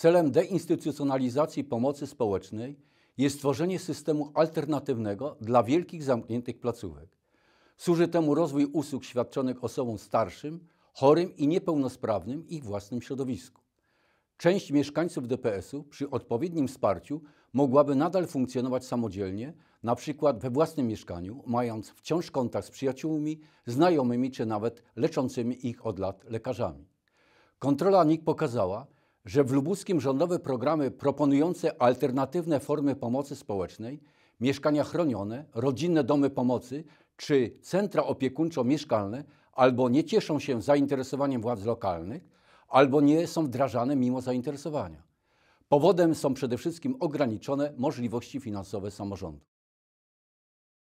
Celem deinstytucjonalizacji pomocy społecznej jest stworzenie systemu alternatywnego dla wielkich zamkniętych placówek. Służy temu rozwój usług świadczonych osobom starszym, chorym i niepełnosprawnym ich własnym środowisku. Część mieszkańców DPS-u przy odpowiednim wsparciu mogłaby nadal funkcjonować samodzielnie, na przykład we własnym mieszkaniu, mając wciąż kontakt z przyjaciółmi, znajomymi czy nawet leczącymi ich od lat lekarzami. Kontrola NIK pokazała, że w Lubuskim rządowe programy proponujące alternatywne formy pomocy społecznej, mieszkania chronione, rodzinne domy pomocy czy centra opiekuńczo-mieszkalne albo nie cieszą się zainteresowaniem władz lokalnych, albo nie są wdrażane mimo zainteresowania. Powodem są przede wszystkim ograniczone możliwości finansowe samorządu.